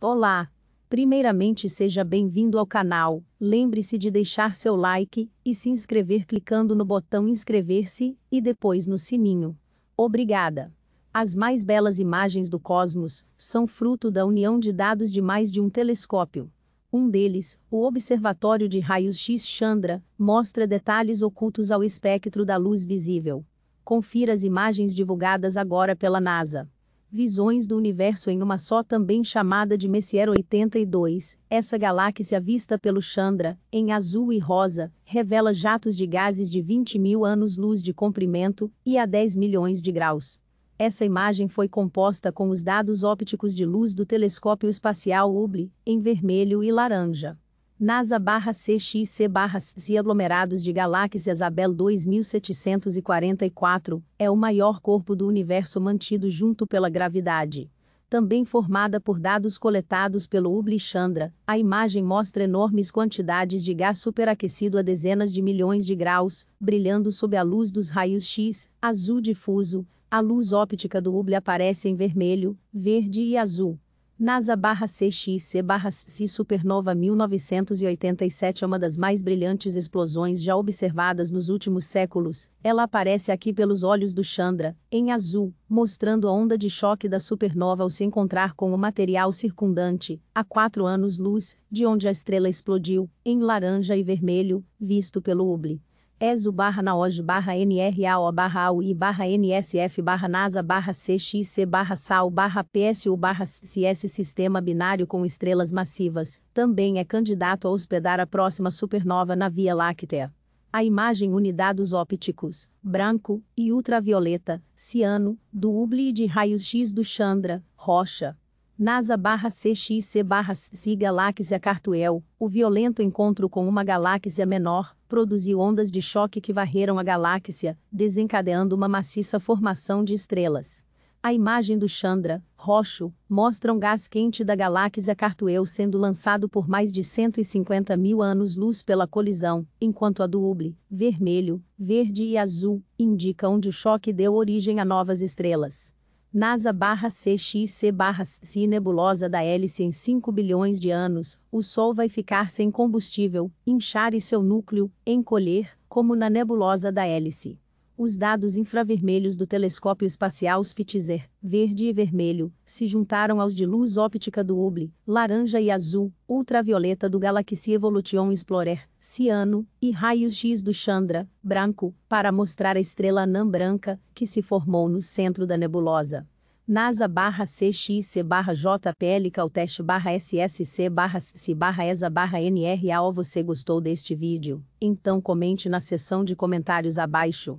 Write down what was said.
Olá! Primeiramente seja bem-vindo ao canal, lembre-se de deixar seu like e se inscrever clicando no botão inscrever-se e depois no sininho. Obrigada! As mais belas imagens do cosmos são fruto da união de dados de mais de um telescópio. Um deles, o Observatório de Raios-X Chandra, mostra detalhes ocultos ao espectro da luz visível. Confira as imagens divulgadas agora pela NASA. Visões do Universo em uma só também chamada de Messier 82, essa galáxia vista pelo Chandra, em azul e rosa, revela jatos de gases de 20 mil anos-luz de comprimento e a 10 milhões de graus. Essa imagem foi composta com os dados ópticos de luz do telescópio espacial Hubble, em vermelho e laranja. NASA barra CXC barra e aglomerados de galáxias Abel 2744 é o maior corpo do universo mantido junto pela gravidade. Também formada por dados coletados pelo Ubli Chandra, a imagem mostra enormes quantidades de gás superaquecido a dezenas de milhões de graus, brilhando sob a luz dos raios X, azul difuso, a luz óptica do Ubli aparece em vermelho, verde e azul NASA-CXC-C Supernova 1987 é uma das mais brilhantes explosões já observadas nos últimos séculos. Ela aparece aqui pelos olhos do Chandra, em azul, mostrando a onda de choque da supernova ao se encontrar com o material circundante, a quatro anos-luz, de onde a estrela explodiu, em laranja e vermelho, visto pelo Hubble. ESO barra NAOJ barra NRAO barra AUI barra NSF barra NASA barra CXC barra SAL barra PSU barra CS Sistema Binário com Estrelas Massivas, também é candidato a hospedar a próxima supernova na Via Láctea. A imagem une ópticos, branco e ultravioleta, ciano, do Hubble e de raios X do Chandra, rocha. NASA barra CXC barra SI Galáxia Cartuel, o violento encontro com uma galáxia menor, produziu ondas de choque que varreram a galáxia, desencadeando uma maciça formação de estrelas. A imagem do Chandra, roxo, mostra um gás quente da galáxia Cartwheel sendo lançado por mais de 150 mil anos-luz pela colisão, enquanto a do Hubble, vermelho, verde e azul, indica onde o choque deu origem a novas estrelas. NASA barra CXC barra C nebulosa da hélice em 5 bilhões de anos, o Sol vai ficar sem combustível, inchar e seu núcleo, encolher, como na nebulosa da hélice os dados infravermelhos do telescópio espacial Spitzer, verde e vermelho, se juntaram aos de luz óptica do Hubble, laranja e azul, ultravioleta do Galaxy Evolution Explorer, ciano, e raios-x do Chandra, branco, para mostrar a estrela anã branca, que se formou no centro da nebulosa. NASA barra CXC barra JPL caltech barra SSC barra SC barra ESA barra NRA você gostou deste vídeo? Então comente na seção de comentários abaixo.